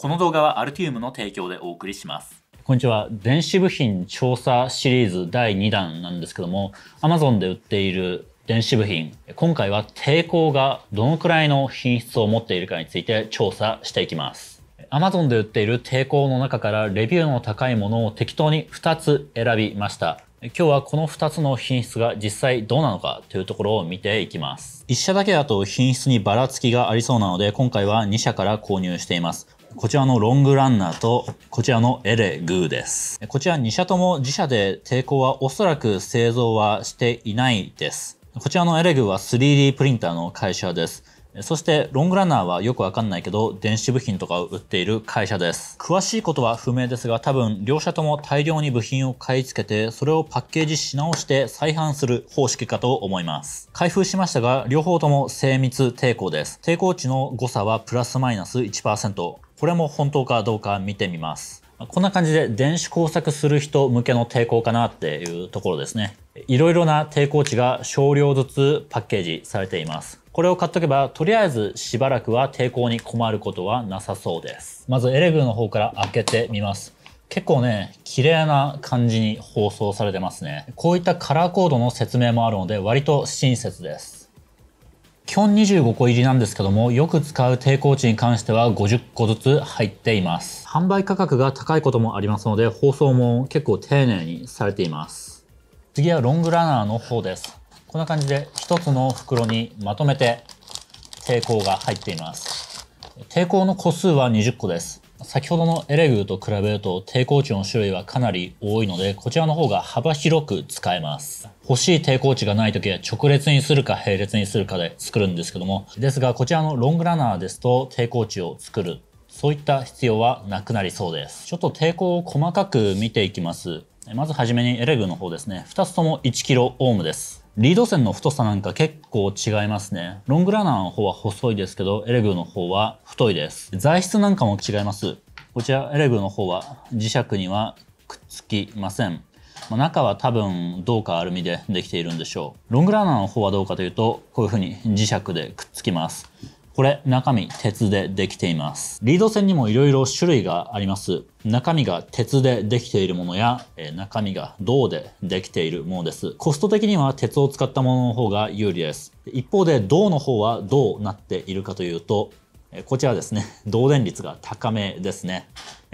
この動画はアルティウムの提供でお送りします。こんにちは。電子部品調査シリーズ第2弾なんですけども、Amazon で売っている電子部品、今回は抵抗がどのくらいの品質を持っているかについて調査していきます。Amazon で売っている抵抗の中からレビューの高いものを適当に2つ選びました。今日はこの2つの品質が実際どうなのかというところを見ていきます。1社だけだと品質にばらつきがありそうなので、今回は2社から購入しています。こちらのロングランナーとこちらのエレグーです。こちら2社とも自社で抵抗はおそらく製造はしていないです。こちらのエレグーは 3D プリンターの会社です。そしてロングランナーはよくわかんないけど電子部品とかを売っている会社です。詳しいことは不明ですが多分両社とも大量に部品を買い付けてそれをパッケージし直して再販する方式かと思います。開封しましたが両方とも精密抵抗です。抵抗値の誤差はプラスマイナス1%。これも本当かどうか見てみます。こんな感じで電子工作する人向けの抵抗かなっていうところですね。いろいろな抵抗値が少量ずつパッケージされています。これを買っとけば、とりあえずしばらくは抵抗に困ることはなさそうです。まずエレグの方から開けてみます。結構ね、綺麗な感じに包装されてますね。こういったカラーコードの説明もあるので、割と親切です。基本25個入りなんですけども、よく使う抵抗値に関しては50個ずつ入っています。販売価格が高いこともありますので、包装も結構丁寧にされています。次はロングラナーの方です。こんな感じで1つの袋にまとめて抵抗が入っています。抵抗の個数は20個です。先ほどのエレグーと比べると抵抗値の種類はかなり多いので、こちらの方が幅広く使えます。欲しい抵抗値がない時は直列にするか並列にするかで作るんですけども、ですがこちらのロングランナーですと抵抗値を作る、そういった必要はなくなりそうです。ちょっと抵抗を細かく見ていきます。まずはじめにエレグの方ですね。2つとも 1kΩ オームです。リード線の太さなんか結構違いますね。ロングランナーの方は細いですけど、エレグの方は太いです。材質なんかも違います。こちらエレグの方は磁石にはくっつきません。まあ、中は多分どうかアルミでできているんでしょうロングラナーの方はどうかというとこういうふうに磁石でくっつきますこれ中身鉄でできていますリード線にもいろいろ種類があります中身が鉄でできているものや、え中身が銅でできているものですコスト的には鉄を使ったものの方が有利です一方で銅の方はどうなっているかというとこちらですね、導電率が高めですね。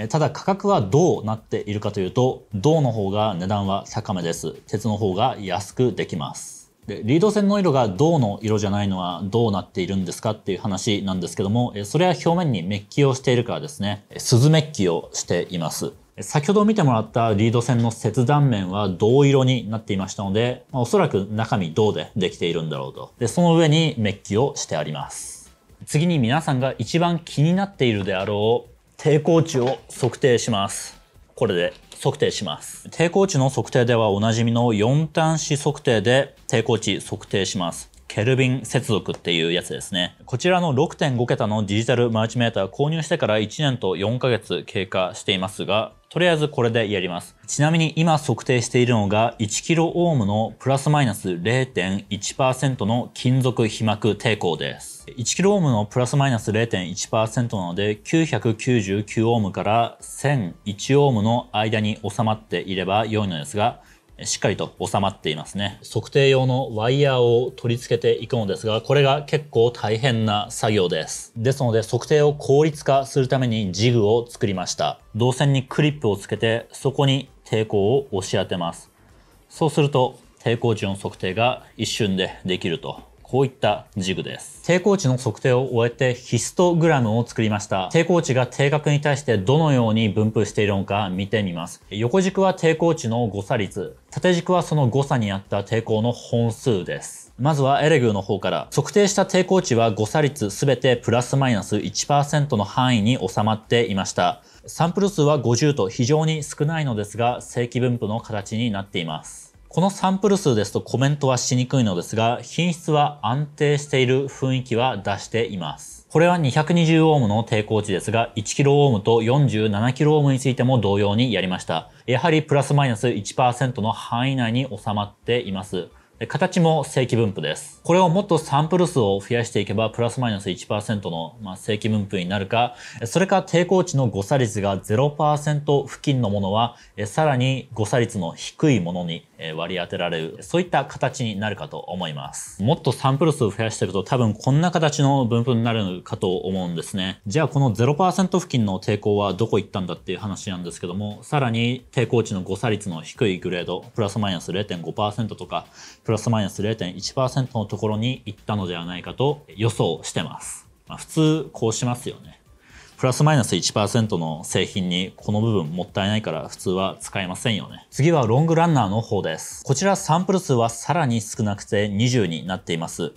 ただ価格はどうなっているかというと、銅の方が値段は高めです。鉄の方が安くできます。でリード線の色が銅の色じゃないのはどうなっているんですかっていう話なんですけども、それは表面にメッキをしているからですね、鈴メッキをしています。先ほど見てもらったリード線の切断面は銅色になっていましたので、おそらく中身銅でできているんだろうと。で、その上にメッキをしてあります。次に皆さんが一番気になっているであろう抵抗値を測定します。これで測定します。抵抗値の測定ではおなじみの4端子測定で抵抗値測定します。ケルビン接続っていうやつですね。こちらの6.5桁のデジタルマルチメーター購入してから1年と4ヶ月経過していますが、とりあえずこれでやります。ちなみに今測定しているのが 1kΩ のプラスマイナス0.1%の金属被膜抵抗です。1kΩ のプラスマイナス0.1%なので 999Ω から 1001Ω の間に収まっていれば良いのですが、しっかりと収まっていますね測定用のワイヤーを取り付けていくのですがこれが結構大変な作業ですですので測定を効率化するためにジグを作りました導線にクリップをつけてそこに抵抗を押し当てますそうすると抵抗値の測定が一瞬でできるとこういった軸です。抵抗値の測定を終えてヒストグラムを作りました。抵抗値が定額に対してどのように分布しているのか見てみます。横軸は抵抗値の誤差率、縦軸はその誤差に合った抵抗の本数です。まずはエレグーの方から。測定した抵抗値は誤差率すべてプラスマイナス1%の範囲に収まっていました。サンプル数は50と非常に少ないのですが、正規分布の形になっています。このサンプル数ですとコメントはしにくいのですが、品質は安定している雰囲気は出しています。これは220オームの抵抗値ですが、1 k ロオームと47 k オームについても同様にやりました。やはりプラスマイナス1%の範囲内に収まっています。形も正規分布です。これをもっとサンプル数を増やしていけば、プラスマイナス1%の、ま正規分布になるか、それか抵抗値の誤差率が0%付近のものは、さらに誤差率の低いものに、割り当てられるそういった形になるかと思いますもっとサンプル数を増やしていくと多分こんな形の分布になるかと思うんですねじゃあこの0%付近の抵抗はどこ行ったんだっていう話なんですけどもさらに抵抗値の誤差率の低いグレードプラスマイナス0.5%とかプラスマイナス0.1%のところに行ったのではないかと予想してます、まあ、普通こうしますよねプラスマイナス1%の製品にこの部分もったいないから普通は使えませんよね。次はロングランナーの方です。こちらサンプル数はさらに少なくて20になっています。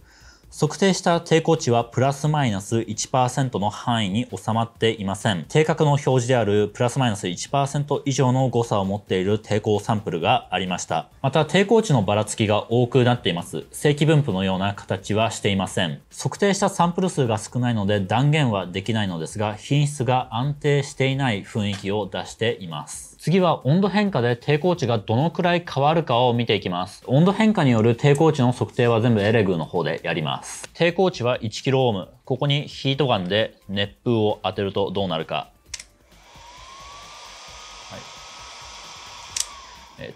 測定した抵抗値はプラスマイナス1%の範囲に収まっていません。定格の表示であるプラスマイナス1%以上の誤差を持っている抵抗サンプルがありました。また抵抗値のばらつきが多くなっています。正規分布のような形はしていません。測定したサンプル数が少ないので断言はできないのですが、品質が安定していない雰囲気を出しています。次は温度変化で抵抗値がどのくらい変わるかを見ていきます。温度変化による抵抗値の測定は全部エレグーの方でやります。抵抗値は 1kΩ。ここにヒートガンで熱風を当てるとどうなるか。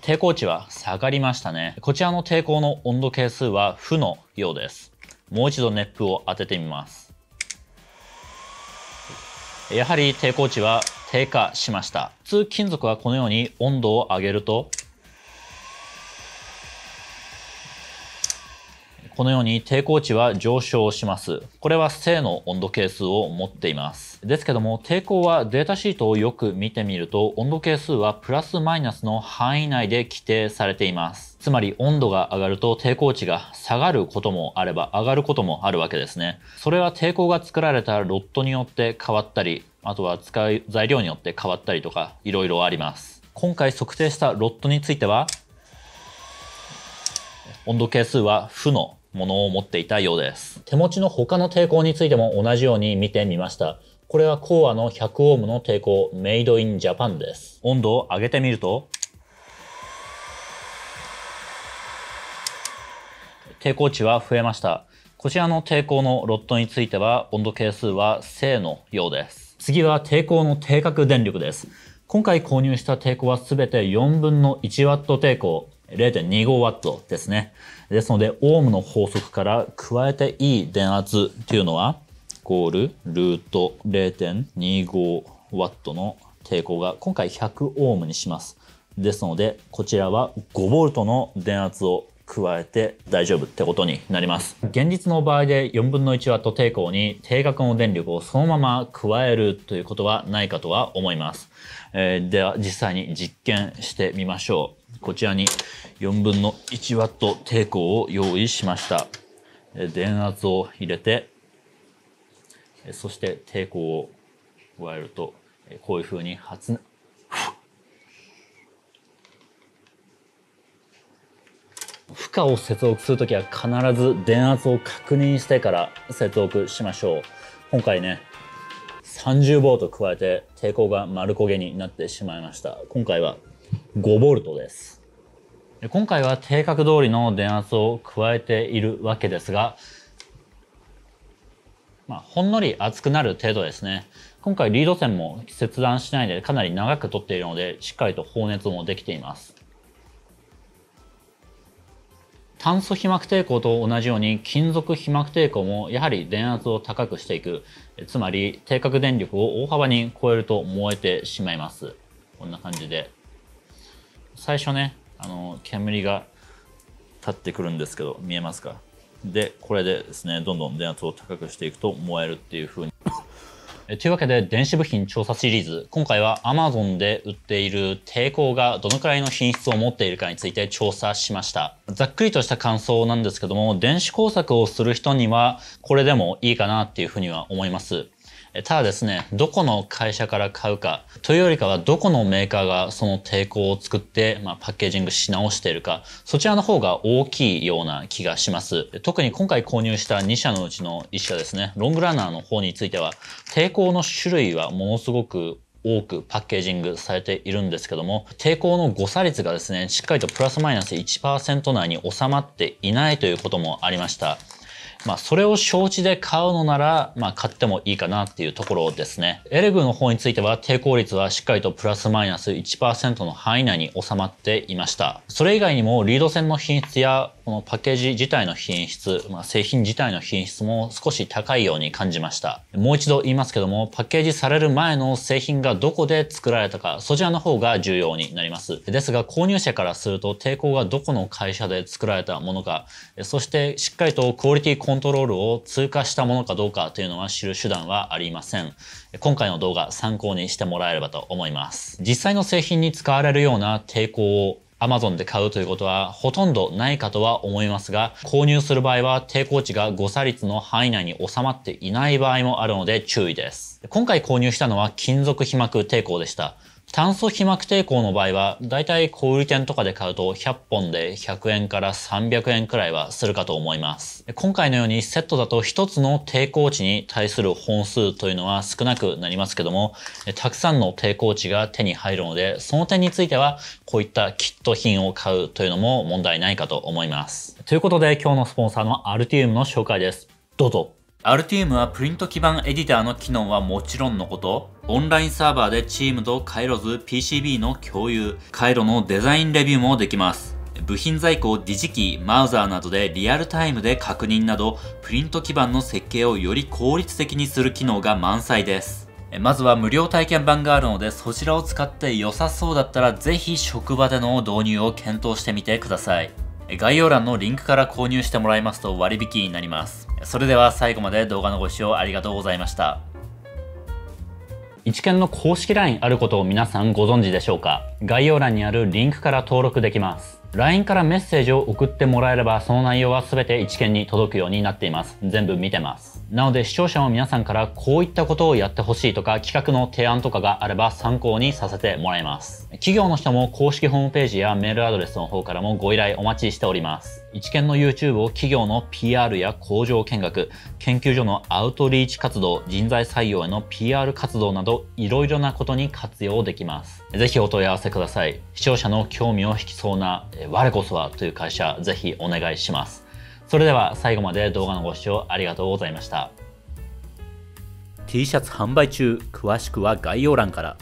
抵抗値は下がりましたね。こちらの抵抗の温度係数は負のようです。もう一度熱風を当ててみます。やはり抵抗値は低下しました。通金属はこのように温度を上げるとこのように抵抗値は上昇します。これは正の温度係数を持っています。ですけども、抵抗はデータシートをよく見てみると、温度係数はプラスマイナスの範囲内で規定されています。つまり温度が上がると抵抗値が下がることもあれば上がることもあるわけですね。それは抵抗が作られたロットによって変わったり、あとは使う材料によって変わったりとか、いろいろあります。今回測定したロットについては、温度係数は負のものを持っていたようです。手持ちの他の抵抗についても同じように見てみました。これはコアの100オームの抵抗、メイドインジャパンです。温度を上げてみると、抵抗値は増えました。こちらの抵抗のロットについては温度係数は正のようです。次は抵抗の定格電力です。今回購入した抵抗はすべて4分の1ワット抵抗、0.25ワットですね。ですのでオームの法則から加えていい電圧っていうのはゴールルート0.25ワットの抵抗が今回100オームにします。ですのでこちらは5ボルトの電圧を加えて大丈夫ってことになります現実の場合で4分の1ワット抵抗に定額の電力をそのまま加えるということはないかとは思います、えー、では実際に実験してみましょうこちらに4分の1ワット抵抗を用意しました電圧を入れてそして抵抗を加えるとこういうふうに発負荷を接続するときは必ず電圧を確認してから接続しましょう。今回ね、30V 加えて抵抗が丸焦げになってしまいました。今回は 5V です。今回は定格通りの電圧を加えているわけですが、まあ、ほんのり熱くなる程度ですね。今回リード線も切断しないでかなり長く取っているので、しっかりと放熱もできています。炭素被膜抵抗と同じように金属被膜抵抗もやはり電圧を高くしていくつまり定格電力を大幅に超えると燃えてしまいますこんな感じで最初ねあの煙が立ってくるんですけど見えますかでこれでですねどんどん電圧を高くしていくと燃えるっていう風にというわけで電子部品調査シリーズ今回は Amazon で売っている抵抗がどのくらいの品質を持っているかについて調査しましたざっくりとした感想なんですけども電子工作をする人にはこれでもいいかなっていうふうには思いますただですね、どこの会社から買うかというよりかはどこのメーカーがその抵抗を作って、まあ、パッケージングし直しているか、そちらの方が大きいような気がします。特に今回購入した2社のうちの1社ですね、ロングランナーの方については抵抗の種類はものすごく多くパッケージングされているんですけども、抵抗の誤差率がですね、しっかりとプラスマイナス1%内に収まっていないということもありました。まあ、それを承知で買うのなら、まあ、買ってもいいかなっていうところですね。エレグの方については抵抗率はしっかりとプラスマイナス1%の範囲内に収まっていました。それ以外にもリード線の品質やこのパッケージ自体の品質、まあ、製品自体の品質も少し高いように感じました。もう一度言いますけども、パッケージされる前の製品がどこで作られたか、そちらの方が重要になります。ですが、購入者からすると抵抗がどこの会社で作られたものか、そしてしっかりとクオリティコントロールを通過したものかどうかというのは知る手段はありません。今回の動画参考にしてもらえればと思います。実際の製品に使われるような抵抗を Amazon で買うということはほとんどないかとは思いますが、購入する場合は抵抗値が誤差率の範囲内に収まっていない場合もあるので注意です。今回購入したのは金属被膜抵抗でした。炭素被膜抵抗の場合は、だいたい小売店とかで買うと100本で100円から300円くらいはするかと思います。今回のようにセットだと1つの抵抗値に対する本数というのは少なくなりますけども、たくさんの抵抗値が手に入るので、その点についてはこういったキット品を買うというのも問題ないかと思います。ということで今日のスポンサーのアルティウムの紹介です。どうぞ。r t u m はプリント基盤エディターの機能はもちろんのこと、オンラインサーバーでチームと回路図 PCB の共有、回路のデザインレビューもできます。部品在庫をディジキー、マウザーなどでリアルタイムで確認など、プリント基盤の設計をより効率的にする機能が満載です。まずは無料体験版があるので、そちらを使って良さそうだったら、ぜひ職場での導入を検討してみてください。概要欄のリンクから購入してもらいますと割引になります。それでは最後まで動画のご視聴ありがとうございました。一見の公式 LINE あることを皆さんご存知でしょうか概要欄にあるリンクから登録できます。LINE からメッセージを送ってもらえればその内容は全て一見に届くようになっています。全部見てます。なので視聴者の皆さんからこういったことをやってほしいとか企画の提案とかがあれば参考にさせてもらいます。企業の人も公式ホームページやメールアドレスの方からもご依頼お待ちしております。一見の YouTube を企業の PR や工場見学、研究所のアウトリーチ活動、人材採用への PR 活動などいろいろなことに活用できます。ぜひお問い合わせください。視聴者の興味を引きそうな我こそはという会社ぜひお願いします。それでは最後まで動画のご視聴ありがとうございました。T シャツ販売中詳しくは概要欄から。